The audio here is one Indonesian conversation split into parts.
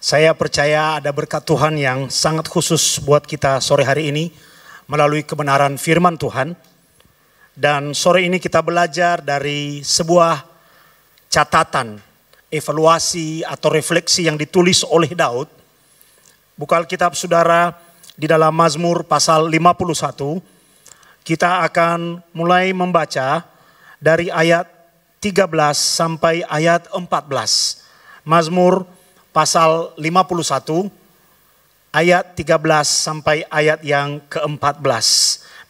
Saya percaya ada berkat Tuhan yang sangat khusus buat kita sore hari ini melalui kebenaran firman Tuhan. Dan sore ini kita belajar dari sebuah catatan, evaluasi atau refleksi yang ditulis oleh Daud. Buka Alkitab Saudara di dalam Mazmur pasal 51. Kita akan mulai membaca dari ayat 13 sampai ayat 14. Mazmur pasal 51 ayat 13 sampai ayat yang ke-14.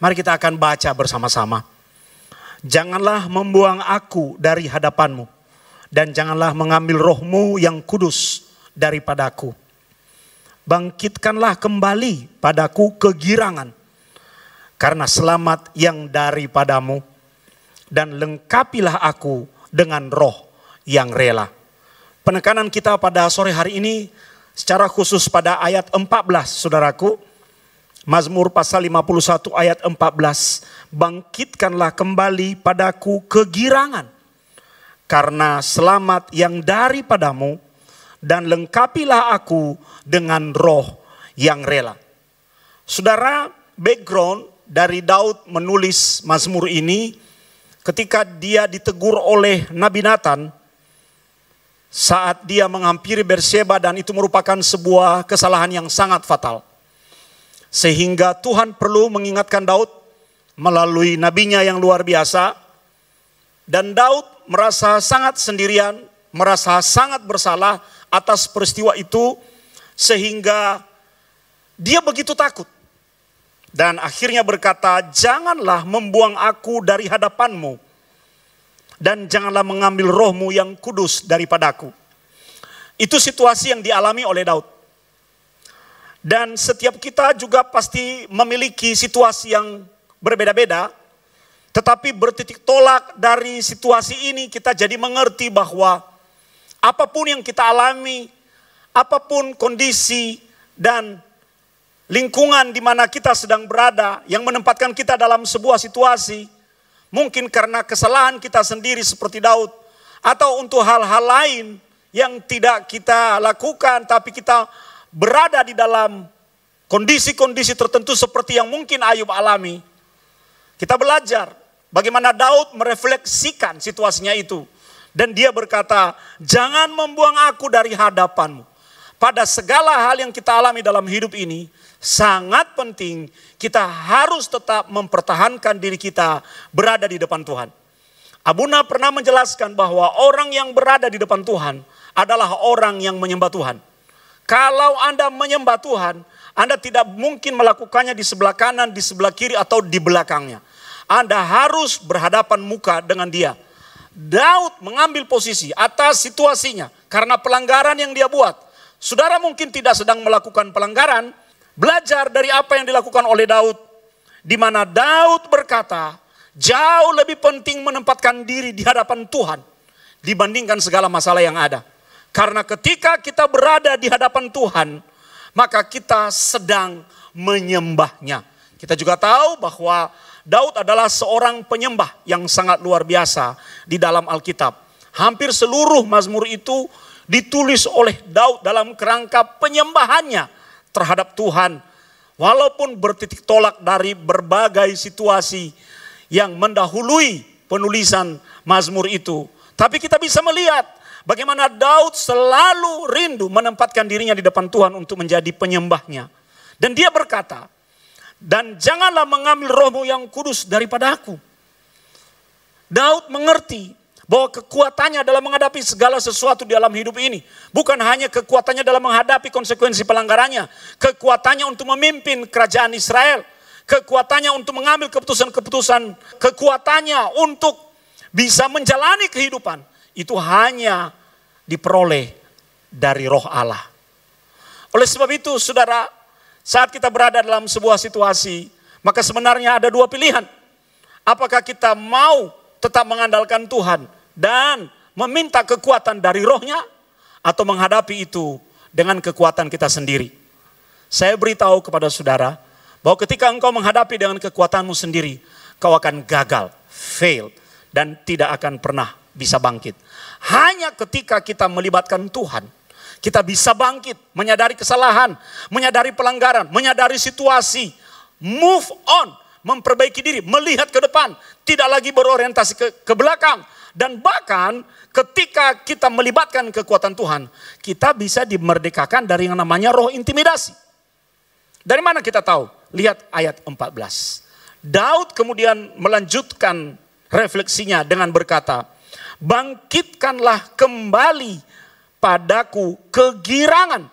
Mari kita akan baca bersama-sama. Janganlah membuang aku dari hadapanmu dan janganlah mengambil rohmu yang kudus daripadaku. Bangkitkanlah kembali padaku kegirangan karena selamat yang daripadamu dan lengkapilah aku dengan roh yang rela Penekanan kita pada sore hari ini secara khusus pada ayat 14 saudaraku. Mazmur pasal 51 ayat 14. Bangkitkanlah kembali padaku kegirangan. Karena selamat yang daripadamu dan lengkapilah aku dengan roh yang rela. Saudara, background dari Daud menulis Mazmur ini ketika dia ditegur oleh Nabi Nathan saat dia menghampiri Berseba dan itu merupakan sebuah kesalahan yang sangat fatal. Sehingga Tuhan perlu mengingatkan Daud melalui nabinya yang luar biasa. Dan Daud merasa sangat sendirian, merasa sangat bersalah atas peristiwa itu sehingga dia begitu takut. Dan akhirnya berkata, janganlah membuang aku dari hadapanmu dan janganlah mengambil rohmu yang kudus daripadaku. Itu situasi yang dialami oleh Daud. Dan setiap kita juga pasti memiliki situasi yang berbeda-beda, tetapi bertitik tolak dari situasi ini kita jadi mengerti bahwa apapun yang kita alami, apapun kondisi dan lingkungan di mana kita sedang berada yang menempatkan kita dalam sebuah situasi, Mungkin karena kesalahan kita sendiri seperti Daud. Atau untuk hal-hal lain yang tidak kita lakukan tapi kita berada di dalam kondisi-kondisi tertentu seperti yang mungkin Ayub alami. Kita belajar bagaimana Daud merefleksikan situasinya itu. Dan dia berkata, jangan membuang aku dari hadapanmu pada segala hal yang kita alami dalam hidup ini, sangat penting kita harus tetap mempertahankan diri kita berada di depan Tuhan. Abuna pernah menjelaskan bahwa orang yang berada di depan Tuhan adalah orang yang menyembah Tuhan. Kalau Anda menyembah Tuhan, Anda tidak mungkin melakukannya di sebelah kanan, di sebelah kiri, atau di belakangnya. Anda harus berhadapan muka dengan Dia. Daud mengambil posisi atas situasinya karena pelanggaran yang dia buat Saudara mungkin tidak sedang melakukan pelanggaran, belajar dari apa yang dilakukan oleh Daud. Di mana Daud berkata, jauh lebih penting menempatkan diri di hadapan Tuhan dibandingkan segala masalah yang ada. Karena ketika kita berada di hadapan Tuhan, maka kita sedang menyembahnya. Kita juga tahu bahwa Daud adalah seorang penyembah yang sangat luar biasa di dalam Alkitab. Hampir seluruh mazmur itu ditulis oleh Daud dalam kerangka penyembahannya terhadap Tuhan. Walaupun bertitik tolak dari berbagai situasi yang mendahului penulisan Mazmur itu. Tapi kita bisa melihat bagaimana Daud selalu rindu menempatkan dirinya di depan Tuhan untuk menjadi penyembahnya. Dan dia berkata, dan janganlah mengambil rohmu yang kudus daripada aku. Daud mengerti bahwa kekuatannya dalam menghadapi segala sesuatu di dalam hidup ini. Bukan hanya kekuatannya dalam menghadapi konsekuensi pelanggarannya. Kekuatannya untuk memimpin kerajaan Israel. Kekuatannya untuk mengambil keputusan-keputusan. Kekuatannya untuk bisa menjalani kehidupan. Itu hanya diperoleh dari roh Allah. Oleh sebab itu saudara, saat kita berada dalam sebuah situasi, maka sebenarnya ada dua pilihan. Apakah kita mau tetap mengandalkan Tuhan dan meminta kekuatan dari rohnya atau menghadapi itu dengan kekuatan kita sendiri. Saya beritahu kepada saudara bahwa ketika engkau menghadapi dengan kekuatanmu sendiri, kau akan gagal, fail, dan tidak akan pernah bisa bangkit. Hanya ketika kita melibatkan Tuhan, kita bisa bangkit, menyadari kesalahan, menyadari pelanggaran, menyadari situasi, move on, memperbaiki diri, melihat ke depan, tidak lagi berorientasi ke, ke belakang, dan bahkan ketika kita melibatkan kekuatan Tuhan, kita bisa dimerdekakan dari yang namanya roh intimidasi. Dari mana kita tahu? Lihat ayat 14. Daud kemudian melanjutkan refleksinya dengan berkata, "Bangkitkanlah kembali padaku kegirangan."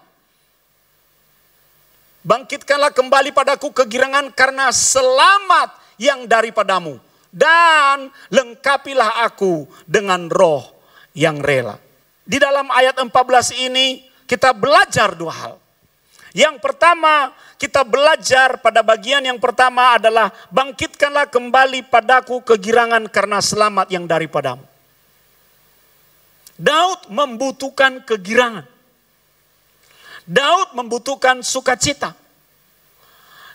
Bangkitkanlah kembali padaku kegirangan karena selamat yang daripadamu dan lengkapilah aku dengan roh yang rela. Di dalam ayat 14 ini kita belajar dua hal. Yang pertama, kita belajar pada bagian yang pertama adalah bangkitkanlah kembali padaku kegirangan karena selamat yang daripadamu. Daud membutuhkan kegirangan. Daud membutuhkan sukacita.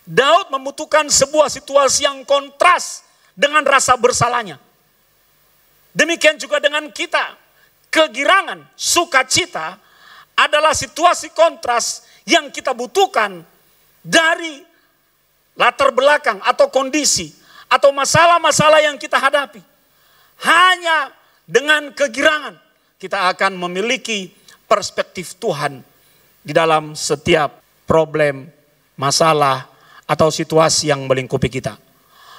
Daud membutuhkan sebuah situasi yang kontras dengan rasa bersalahnya. Demikian juga dengan kita. Kegirangan, sukacita adalah situasi kontras yang kita butuhkan dari latar belakang atau kondisi atau masalah-masalah yang kita hadapi. Hanya dengan kegirangan kita akan memiliki perspektif Tuhan di dalam setiap problem, masalah, atau situasi yang melingkupi kita.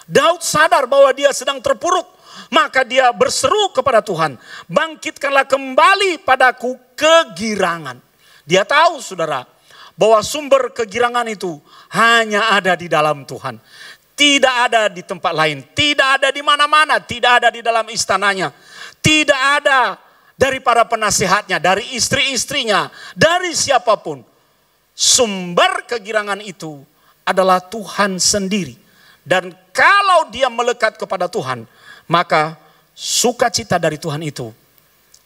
Daud sadar bahwa dia sedang terpuruk, maka dia berseru kepada Tuhan, "Bangkitkanlah kembali padaku kegirangan." Dia tahu, saudara, bahwa sumber kegirangan itu hanya ada di dalam Tuhan. Tidak ada di tempat lain, tidak ada di mana-mana, tidak ada di dalam istananya, tidak ada dari para penasehatnya, dari istri-istrinya, dari siapapun. Sumber kegirangan itu adalah Tuhan sendiri. Dan kalau dia melekat kepada Tuhan, maka sukacita dari Tuhan itu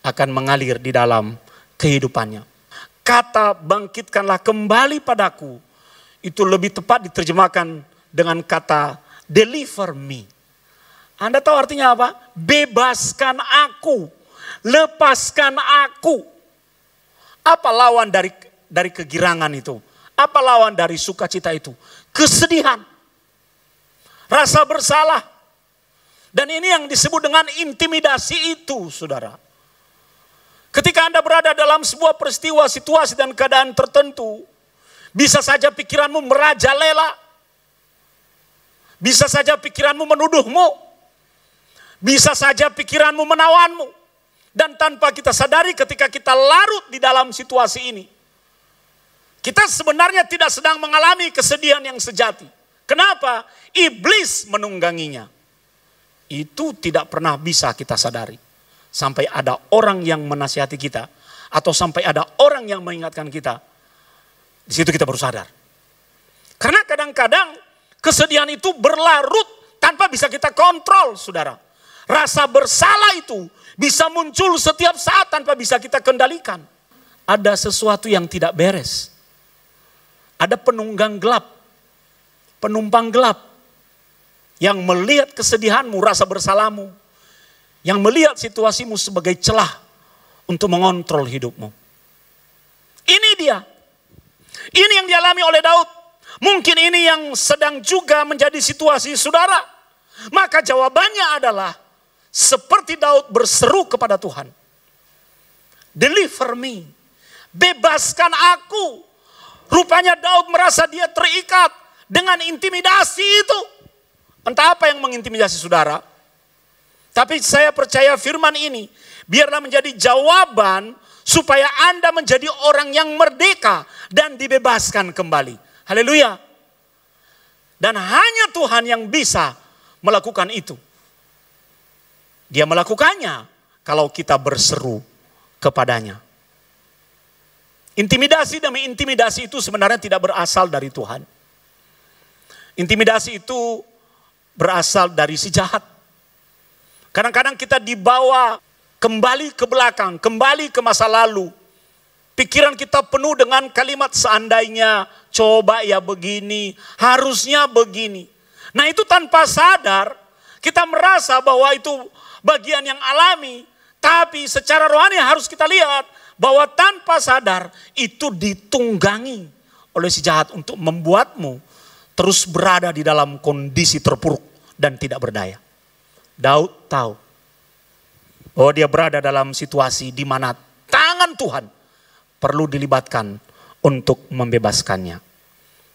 akan mengalir di dalam kehidupannya. Kata bangkitkanlah kembali padaku itu lebih tepat diterjemahkan dengan kata deliver me. Anda tahu artinya apa? Bebaskan aku, lepaskan aku. Apa lawan dari dari kegirangan itu? Apa lawan dari sukacita itu? Kesedihan rasa bersalah. Dan ini yang disebut dengan intimidasi itu, saudara. Ketika Anda berada dalam sebuah peristiwa, situasi, dan keadaan tertentu, bisa saja pikiranmu merajalela. Bisa saja pikiranmu menuduhmu. Bisa saja pikiranmu menawanmu. Dan tanpa kita sadari ketika kita larut di dalam situasi ini, kita sebenarnya tidak sedang mengalami kesedihan yang sejati. Kenapa? Iblis menungganginya. Itu tidak pernah bisa kita sadari. Sampai ada orang yang menasihati kita. Atau sampai ada orang yang mengingatkan kita. Di situ kita baru sadar. Karena kadang-kadang kesedihan itu berlarut tanpa bisa kita kontrol saudara. Rasa bersalah itu bisa muncul setiap saat tanpa bisa kita kendalikan. Ada sesuatu yang tidak beres. Ada penunggang gelap penumpang gelap yang melihat kesedihanmu, rasa bersalammu, yang melihat situasimu sebagai celah untuk mengontrol hidupmu. Ini dia. Ini yang dialami oleh Daud. Mungkin ini yang sedang juga menjadi situasi saudara. Maka jawabannya adalah seperti Daud berseru kepada Tuhan. Deliver me. Bebaskan aku. Rupanya Daud merasa dia terikat dengan intimidasi itu. Entah apa yang mengintimidasi saudara. Tapi saya percaya firman ini biarlah menjadi jawaban supaya Anda menjadi orang yang merdeka dan dibebaskan kembali. Haleluya. Dan hanya Tuhan yang bisa melakukan itu. Dia melakukannya kalau kita berseru kepadanya. Intimidasi demi intimidasi itu sebenarnya tidak berasal dari Tuhan. Intimidasi itu berasal dari si jahat. Kadang-kadang kita dibawa kembali ke belakang, kembali ke masa lalu. Pikiran kita penuh dengan kalimat seandainya, coba ya begini, harusnya begini. Nah itu tanpa sadar, kita merasa bahwa itu bagian yang alami. Tapi secara rohani harus kita lihat bahwa tanpa sadar itu ditunggangi oleh si jahat untuk membuatmu terus berada di dalam kondisi terpuruk dan tidak berdaya. Daud tahu bahwa dia berada dalam situasi di mana tangan Tuhan perlu dilibatkan untuk membebaskannya.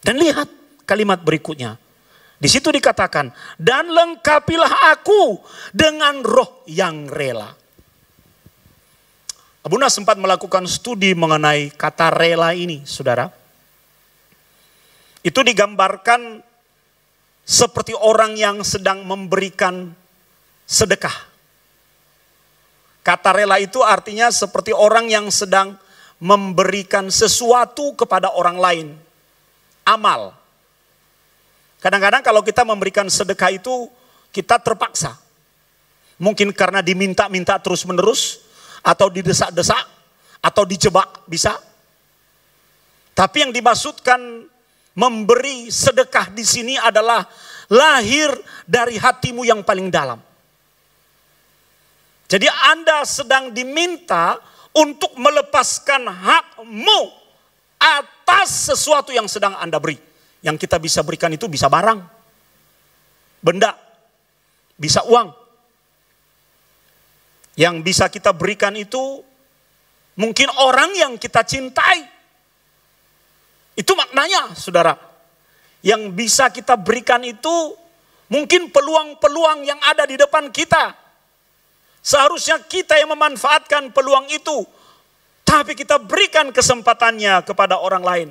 Dan lihat kalimat berikutnya. Di situ dikatakan, dan lengkapilah aku dengan roh yang rela. Abuna sempat melakukan studi mengenai kata rela ini, saudara itu digambarkan seperti orang yang sedang memberikan sedekah. Kata rela itu artinya seperti orang yang sedang memberikan sesuatu kepada orang lain. Amal. Kadang-kadang kalau kita memberikan sedekah itu kita terpaksa. Mungkin karena diminta-minta terus-menerus atau didesak-desak atau dijebak bisa. Tapi yang dimaksudkan memberi sedekah di sini adalah lahir dari hatimu yang paling dalam. Jadi Anda sedang diminta untuk melepaskan hakmu atas sesuatu yang sedang Anda beri. Yang kita bisa berikan itu bisa barang, benda, bisa uang. Yang bisa kita berikan itu mungkin orang yang kita cintai. Itu maknanya saudara. Yang bisa kita berikan itu mungkin peluang-peluang yang ada di depan kita. Seharusnya kita yang memanfaatkan peluang itu. Tapi kita berikan kesempatannya kepada orang lain.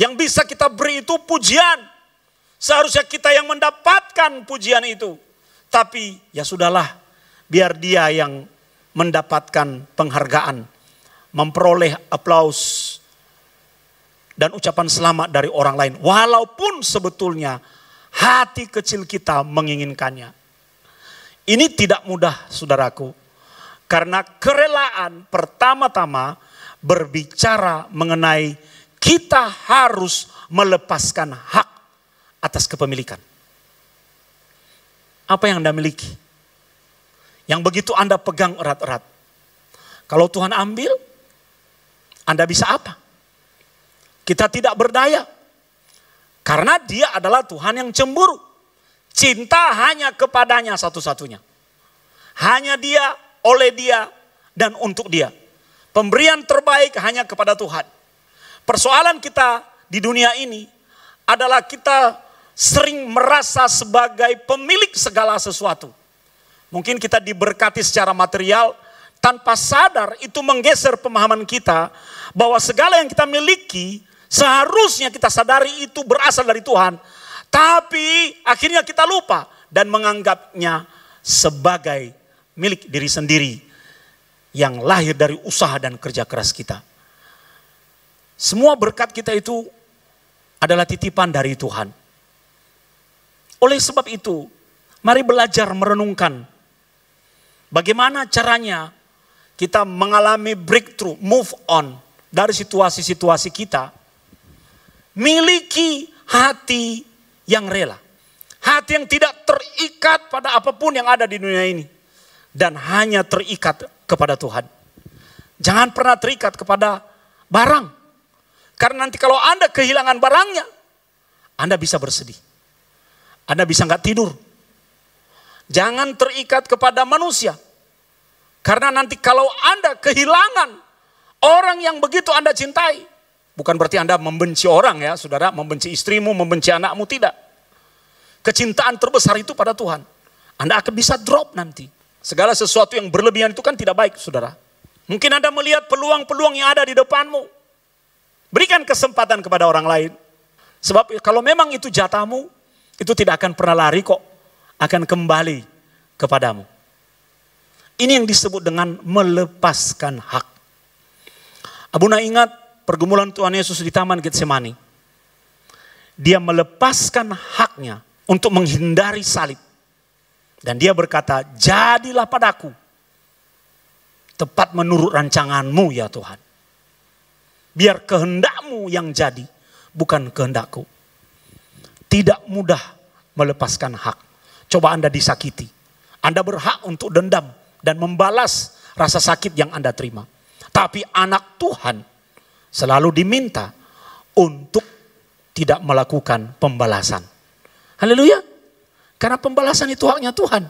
Yang bisa kita beri itu pujian. Seharusnya kita yang mendapatkan pujian itu. Tapi ya sudahlah, biar dia yang mendapatkan penghargaan, memperoleh aplaus, dan ucapan selamat dari orang lain. Walaupun sebetulnya hati kecil kita menginginkannya. Ini tidak mudah saudaraku. Karena kerelaan pertama-tama berbicara mengenai kita harus melepaskan hak atas kepemilikan. Apa yang Anda miliki? Yang begitu Anda pegang erat-erat. Kalau Tuhan ambil, Anda bisa apa? Kita tidak berdaya. Karena dia adalah Tuhan yang cemburu. Cinta hanya kepadanya satu-satunya. Hanya dia, oleh dia, dan untuk dia. Pemberian terbaik hanya kepada Tuhan. Persoalan kita di dunia ini adalah kita sering merasa sebagai pemilik segala sesuatu. Mungkin kita diberkati secara material tanpa sadar itu menggeser pemahaman kita bahwa segala yang kita miliki Seharusnya kita sadari itu berasal dari Tuhan. Tapi akhirnya kita lupa dan menganggapnya sebagai milik diri sendiri yang lahir dari usaha dan kerja keras kita. Semua berkat kita itu adalah titipan dari Tuhan. Oleh sebab itu, mari belajar merenungkan bagaimana caranya kita mengalami breakthrough, move on dari situasi-situasi kita miliki hati yang rela. Hati yang tidak terikat pada apapun yang ada di dunia ini. Dan hanya terikat kepada Tuhan. Jangan pernah terikat kepada barang. Karena nanti kalau Anda kehilangan barangnya, Anda bisa bersedih. Anda bisa nggak tidur. Jangan terikat kepada manusia. Karena nanti kalau Anda kehilangan orang yang begitu Anda cintai, Bukan berarti Anda membenci orang ya, saudara. Membenci istrimu, membenci anakmu, tidak. Kecintaan terbesar itu pada Tuhan. Anda akan bisa drop nanti. Segala sesuatu yang berlebihan itu kan tidak baik, saudara. Mungkin Anda melihat peluang-peluang yang ada di depanmu. Berikan kesempatan kepada orang lain. Sebab kalau memang itu jatahmu, itu tidak akan pernah lari kok. Akan kembali kepadamu. Ini yang disebut dengan melepaskan hak. Abuna ingat pergumulan Tuhan Yesus di Taman Getsemani. Dia melepaskan haknya untuk menghindari salib. Dan dia berkata, jadilah padaku. Tepat menurut rancanganmu ya Tuhan. Biar kehendakmu yang jadi, bukan kehendakku. Tidak mudah melepaskan hak. Coba Anda disakiti. Anda berhak untuk dendam dan membalas rasa sakit yang Anda terima. Tapi anak Tuhan selalu diminta untuk tidak melakukan pembalasan. Haleluya. Karena pembalasan itu haknya Tuhan.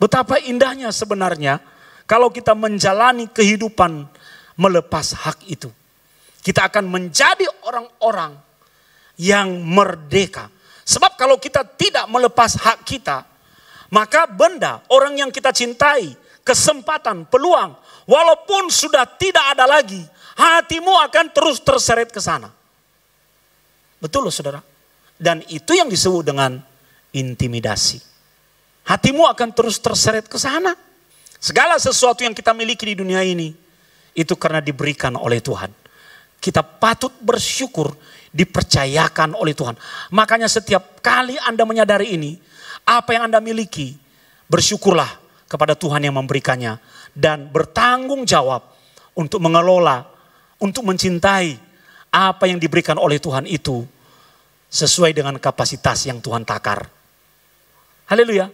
Betapa indahnya sebenarnya kalau kita menjalani kehidupan melepas hak itu. Kita akan menjadi orang-orang yang merdeka. Sebab kalau kita tidak melepas hak kita, maka benda, orang yang kita cintai, kesempatan, peluang, walaupun sudah tidak ada lagi, hatimu akan terus terseret ke sana. Betul loh saudara. Dan itu yang disebut dengan intimidasi. Hatimu akan terus terseret ke sana. Segala sesuatu yang kita miliki di dunia ini, itu karena diberikan oleh Tuhan. Kita patut bersyukur dipercayakan oleh Tuhan. Makanya setiap kali Anda menyadari ini, apa yang Anda miliki, bersyukurlah kepada Tuhan yang memberikannya. Dan bertanggung jawab untuk mengelola untuk mencintai apa yang diberikan oleh Tuhan itu sesuai dengan kapasitas yang Tuhan takar. Haleluya.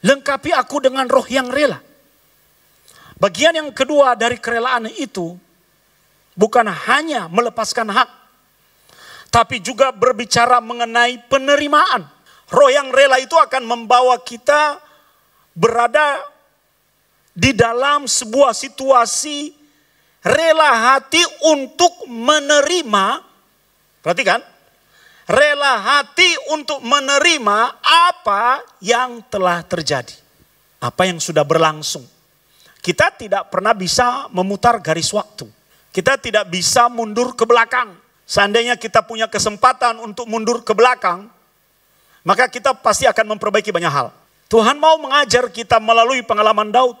Lengkapi aku dengan roh yang rela. Bagian yang kedua dari kerelaan itu bukan hanya melepaskan hak, tapi juga berbicara mengenai penerimaan. Roh yang rela itu akan membawa kita berada di dalam sebuah situasi Rela hati untuk menerima, perhatikan, rela hati untuk menerima apa yang telah terjadi, apa yang sudah berlangsung. Kita tidak pernah bisa memutar garis waktu. Kita tidak bisa mundur ke belakang. Seandainya kita punya kesempatan untuk mundur ke belakang, maka kita pasti akan memperbaiki banyak hal. Tuhan mau mengajar kita melalui pengalaman Daud.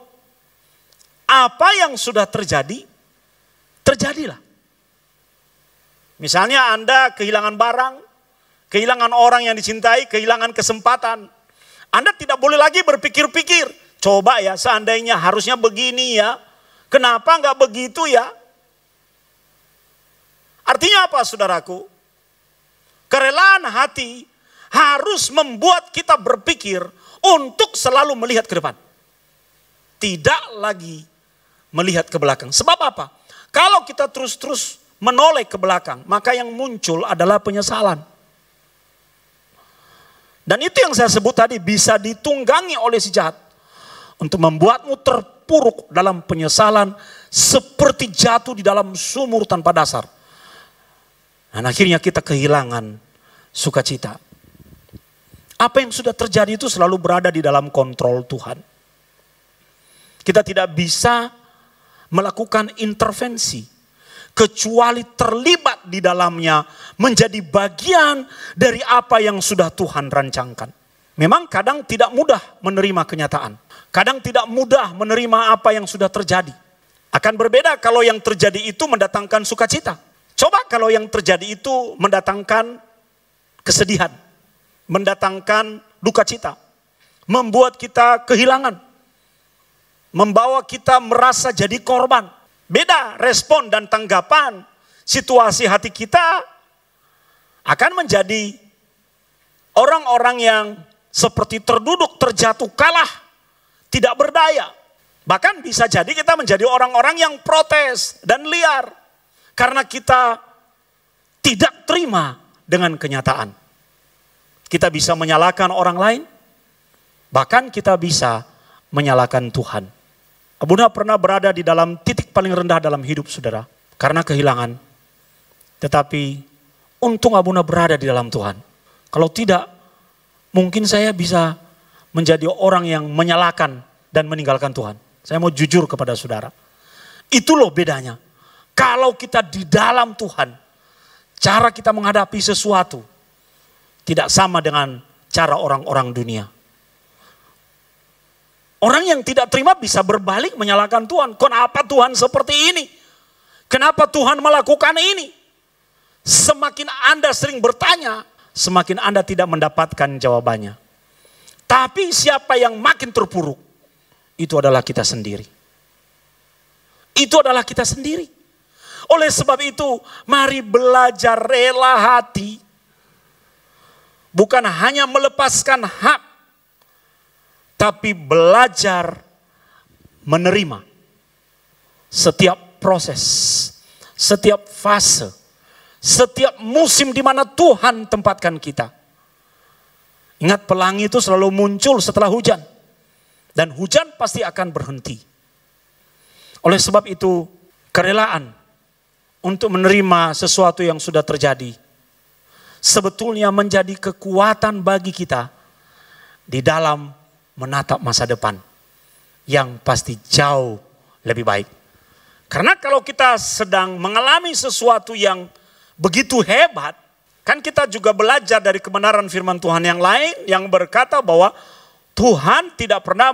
Apa yang sudah terjadi Terjadilah. Misalnya Anda kehilangan barang, kehilangan orang yang dicintai, kehilangan kesempatan. Anda tidak boleh lagi berpikir-pikir. Coba ya seandainya harusnya begini ya. Kenapa nggak begitu ya? Artinya apa saudaraku? Kerelaan hati harus membuat kita berpikir untuk selalu melihat ke depan. Tidak lagi melihat ke belakang. Sebab apa? Kalau kita terus-terus menoleh ke belakang, maka yang muncul adalah penyesalan. Dan itu yang saya sebut tadi bisa ditunggangi oleh si jahat untuk membuatmu terpuruk dalam penyesalan seperti jatuh di dalam sumur tanpa dasar. Dan akhirnya kita kehilangan sukacita. Apa yang sudah terjadi itu selalu berada di dalam kontrol Tuhan. Kita tidak bisa melakukan intervensi, kecuali terlibat di dalamnya menjadi bagian dari apa yang sudah Tuhan rancangkan. Memang kadang tidak mudah menerima kenyataan. Kadang tidak mudah menerima apa yang sudah terjadi. Akan berbeda kalau yang terjadi itu mendatangkan sukacita. Coba kalau yang terjadi itu mendatangkan kesedihan, mendatangkan duka cita, membuat kita kehilangan, membawa kita merasa jadi korban. Beda respon dan tanggapan situasi hati kita akan menjadi orang-orang yang seperti terduduk, terjatuh, kalah, tidak berdaya. Bahkan bisa jadi kita menjadi orang-orang yang protes dan liar karena kita tidak terima dengan kenyataan. Kita bisa menyalahkan orang lain, bahkan kita bisa menyalahkan Tuhan. Bunda pernah berada di dalam titik paling rendah dalam hidup saudara karena kehilangan. Tetapi untung Abuna berada di dalam Tuhan. Kalau tidak, mungkin saya bisa menjadi orang yang menyalahkan dan meninggalkan Tuhan. Saya mau jujur kepada saudara. Itu loh bedanya. Kalau kita di dalam Tuhan, cara kita menghadapi sesuatu tidak sama dengan cara orang-orang dunia. Orang yang tidak terima bisa berbalik menyalahkan Tuhan. Kenapa Tuhan seperti ini? Kenapa Tuhan melakukan ini? Semakin Anda sering bertanya, semakin Anda tidak mendapatkan jawabannya. Tapi siapa yang makin terpuruk? Itu adalah kita sendiri. Itu adalah kita sendiri. Oleh sebab itu, mari belajar rela hati. Bukan hanya melepaskan hak tapi belajar menerima setiap proses, setiap fase, setiap musim di mana Tuhan tempatkan kita. Ingat pelangi itu selalu muncul setelah hujan. Dan hujan pasti akan berhenti. Oleh sebab itu, kerelaan untuk menerima sesuatu yang sudah terjadi sebetulnya menjadi kekuatan bagi kita di dalam menatap masa depan yang pasti jauh lebih baik. Karena kalau kita sedang mengalami sesuatu yang begitu hebat, kan kita juga belajar dari kebenaran firman Tuhan yang lain yang berkata bahwa Tuhan tidak pernah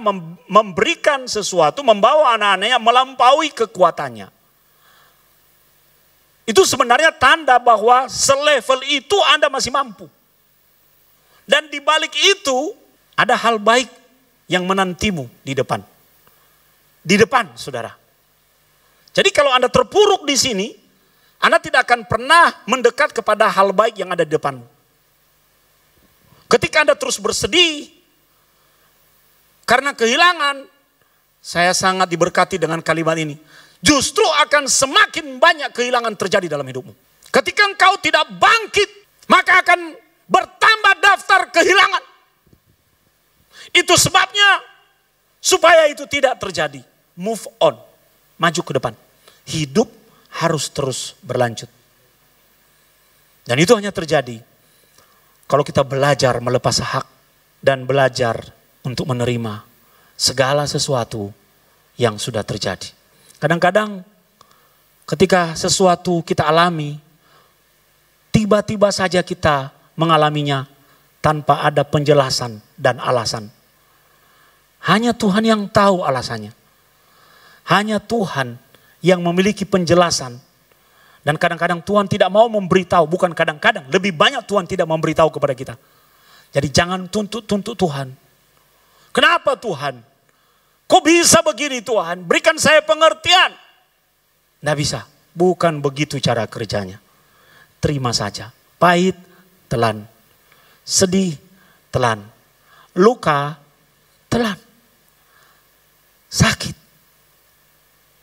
memberikan sesuatu, membawa anak-anaknya melampaui kekuatannya. Itu sebenarnya tanda bahwa selevel itu Anda masih mampu. Dan di balik itu ada hal baik yang menantimu di depan. Di depan, saudara. Jadi kalau Anda terpuruk di sini, Anda tidak akan pernah mendekat kepada hal baik yang ada di depanmu. Ketika Anda terus bersedih karena kehilangan, saya sangat diberkati dengan kalimat ini. Justru akan semakin banyak kehilangan terjadi dalam hidupmu. Ketika engkau tidak bangkit, maka akan bertambah daftar kehilangan. Itu sebabnya supaya itu tidak terjadi. Move on, maju ke depan. Hidup harus terus berlanjut. Dan itu hanya terjadi kalau kita belajar melepas hak dan belajar untuk menerima segala sesuatu yang sudah terjadi. Kadang-kadang ketika sesuatu kita alami, tiba-tiba saja kita mengalaminya tanpa ada penjelasan dan alasan. Hanya Tuhan yang tahu alasannya. Hanya Tuhan yang memiliki penjelasan. Dan kadang-kadang Tuhan tidak mau memberitahu, bukan kadang-kadang, lebih banyak Tuhan tidak memberitahu kepada kita. Jadi jangan tuntut-tuntut Tuhan. Kenapa Tuhan? Kok bisa begini Tuhan? Berikan saya pengertian. Tidak bisa. Bukan begitu cara kerjanya. Terima saja. Pahit, telan. Sedih, telan. Luka, telan sakit,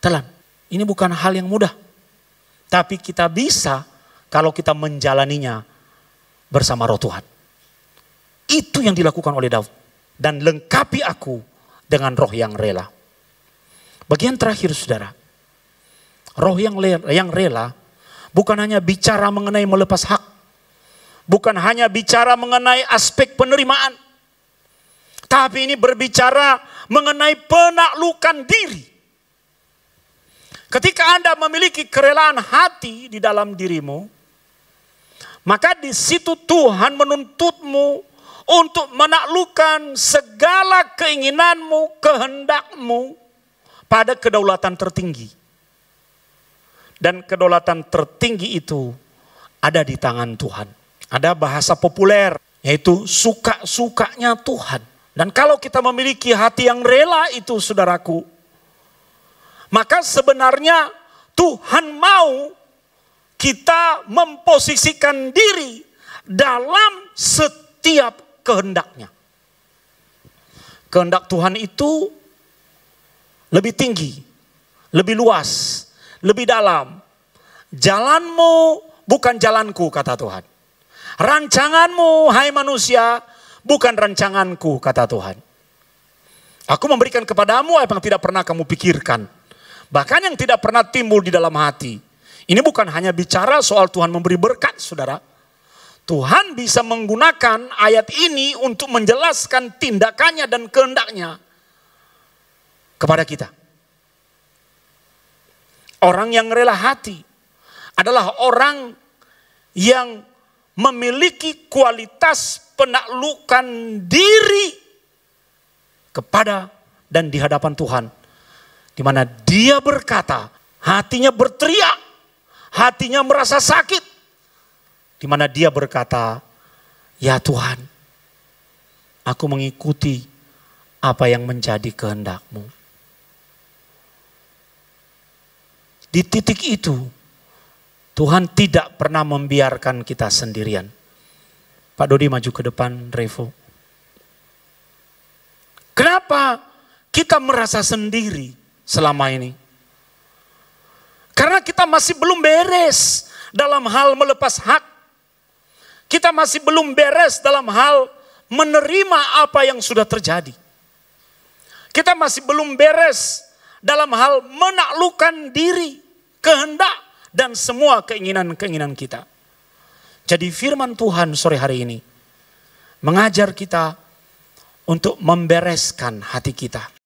telan. Ini bukan hal yang mudah. Tapi kita bisa kalau kita menjalaninya bersama roh Tuhan. Itu yang dilakukan oleh Daud. Dan lengkapi aku dengan roh yang rela. Bagian terakhir saudara. Roh yang, yang rela bukan hanya bicara mengenai melepas hak. Bukan hanya bicara mengenai aspek penerimaan. Tapi ini berbicara mengenai penaklukan diri. Ketika Anda memiliki kerelaan hati di dalam dirimu, maka di situ Tuhan menuntutmu untuk menaklukkan segala keinginanmu, kehendakmu pada kedaulatan tertinggi. Dan kedaulatan tertinggi itu ada di tangan Tuhan. Ada bahasa populer yaitu suka-sukanya Tuhan. Dan kalau kita memiliki hati yang rela itu saudaraku, maka sebenarnya Tuhan mau kita memposisikan diri dalam setiap kehendaknya. Kehendak Tuhan itu lebih tinggi, lebih luas, lebih dalam. Jalanmu bukan jalanku, kata Tuhan. Rancanganmu, hai manusia, bukan rancanganku, kata Tuhan. Aku memberikan kepadamu apa yang tidak pernah kamu pikirkan. Bahkan yang tidak pernah timbul di dalam hati. Ini bukan hanya bicara soal Tuhan memberi berkat, saudara. Tuhan bisa menggunakan ayat ini untuk menjelaskan tindakannya dan kehendaknya kepada kita. Orang yang rela hati adalah orang yang memiliki kualitas penaklukan diri kepada dan di hadapan Tuhan. Di mana dia berkata, hatinya berteriak, hatinya merasa sakit. Di mana dia berkata, "Ya Tuhan, aku mengikuti apa yang menjadi kehendakmu." Di titik itu, Tuhan tidak pernah membiarkan kita sendirian. Pak Dodi maju ke depan, Revo. Kenapa kita merasa sendiri selama ini? Karena kita masih belum beres dalam hal melepas hak. Kita masih belum beres dalam hal menerima apa yang sudah terjadi. Kita masih belum beres dalam hal menaklukkan diri, kehendak, dan semua keinginan-keinginan kita. Jadi firman Tuhan sore hari ini mengajar kita untuk membereskan hati kita.